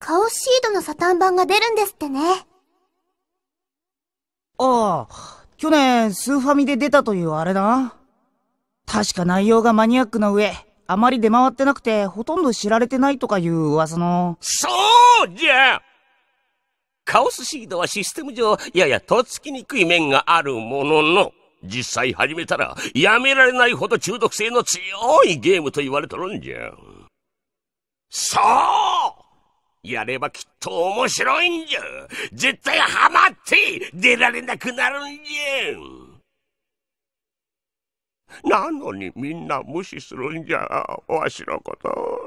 カオシードのサタン版が出るんですってね。ああ、去年スーファミで出たというあれだな。確か内容がマニアックな上、あまり出回ってなくて、ほとんど知られてないとかいう噂の。そうじゃカオスシードはシステム上、ややとつきにくい面があるものの、実際始めたら、やめられないほど中毒性の強いゲームと言われとるんじゃ。そうやればきっと面白いんじゃ絶対ハマって出られなくなるんじゃなのにみんな無視するんじゃ、わしのこと。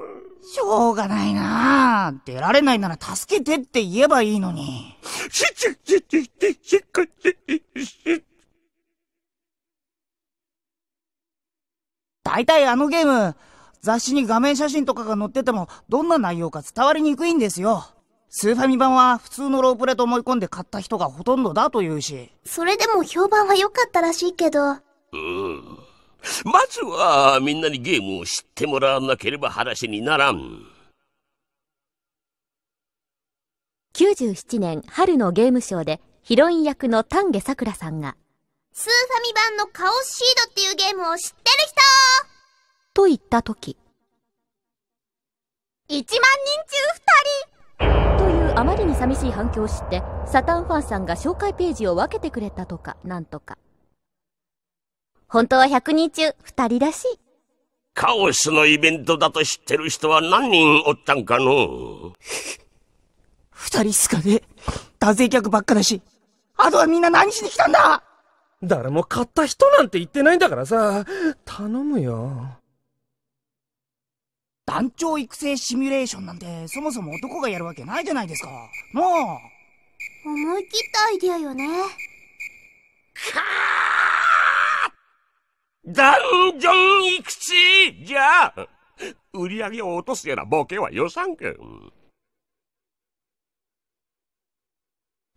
しょうがないな出られないなら助けてって言えばいいのに。しちちちちちち大体あのゲーム、雑誌に画面写真とかが載ってても、どんな内容か伝わりにくいんですよ。スーファミ版は普通のロープレと思い込んで買った人がほとんどだというし。それでも評判は良かったらしいけど。うん。まずはみんなにゲームを知ってもらわなければ話にならん。97年春のゲームショーでヒロイン役の丹下桜さんが、スーファミ版のカオスシードっていうゲームを知ってる人と言った時、1万人中2人というあまりに寂しい反響を知って、サタンファンさんが紹介ページを分けてくれたとか、なんとか。本当は100人中2人らしい。カオスのイベントだと知ってる人は何人おったんかの 二人っすかね多勢客ばっかだし。あとはみんな何しに来たんだ誰も買った人なんて言ってないんだからさ、頼むよ。団長育成シミュレーションなんてそもそも男がやるわけないじゃないですか。もう思い切ったアイディアよね。かあダンジョン行くちじゃあ、売り上げを落とすようなボケは予算か。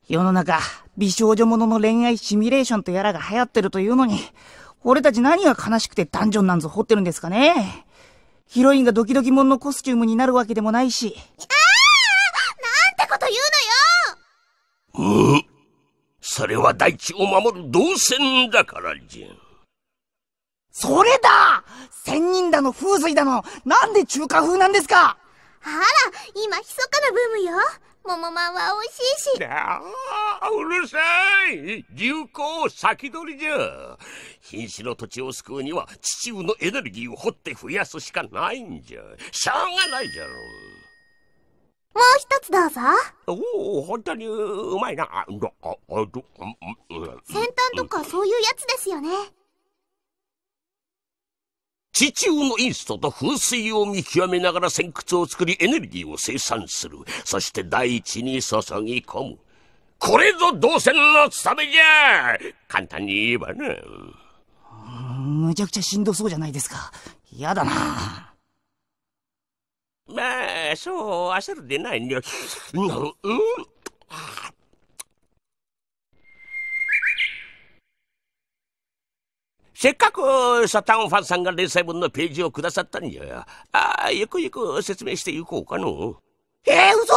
世の中、美少女ものの恋愛シミュレーションとやらが流行ってるというのに、俺たち何が悲しくてダンジョンなんぞ掘ってるんですかねヒロインがドキドキもんのコスチュームになるわけでもないし。ああなんてこと言うのようん。それは大地を守る動線だからじゃ。それだ仙人だの風水だの、なんで中華風なんですかあら、今、密かなブームよ。ももまんは美味しいし。ああ、うるさい流行先取りじゃ。瀕死の土地を救うには、地中のエネルギーを掘って増やすしかないんじゃ。しょうがないじゃろ。もう一つどうぞ。おお、本当にうまいな。あ、先端とかそういうやつですよね。地中のインストと風水を見極めながら先屈を作りエネルギーを生産する。そして大地に注ぎ込む。これぞ動線の務めじゃ簡単に言えばな。むちゃくちゃしんどそうじゃないですか。嫌だな。まあ、そう焦るでないにゃ。うんせっかくサタンファンさんが連載分のページをくださったんじゃ。あゆくゆく説明していこうかの。えー、嘘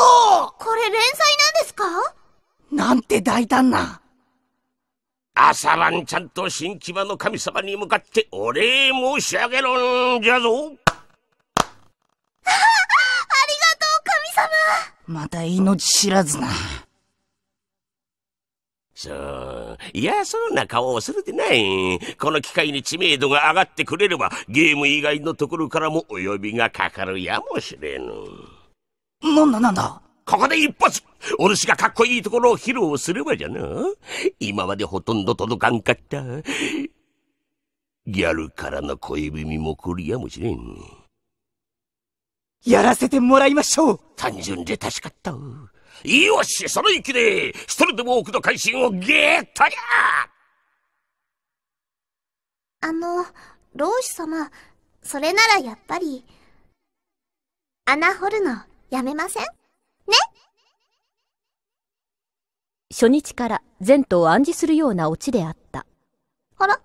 これ連載なんですかなんて大胆な。朝晩ちゃんと新木場の神様に向かってお礼申し上げるんじゃぞ。ありがとう神様また命知らずな。さあ、いや、そうな顔をするでない。この機会に知名度が上がってくれれば、ゲーム以外のところからもお呼びがかかるやもしれぬ。なんだなんだここで一発お主がかっこいいところを披露すればじゃな。今までほとんど届かんかった。ギャルからの恋耳も来るやもしれん。やらせてもらいましょう単純で確かった。よし、その息で、一人でも多くの怪心をゲットりゃあの、老子様、それならやっぱり、穴掘るのやめませんね初日から前途を暗示するようなオチであった。あら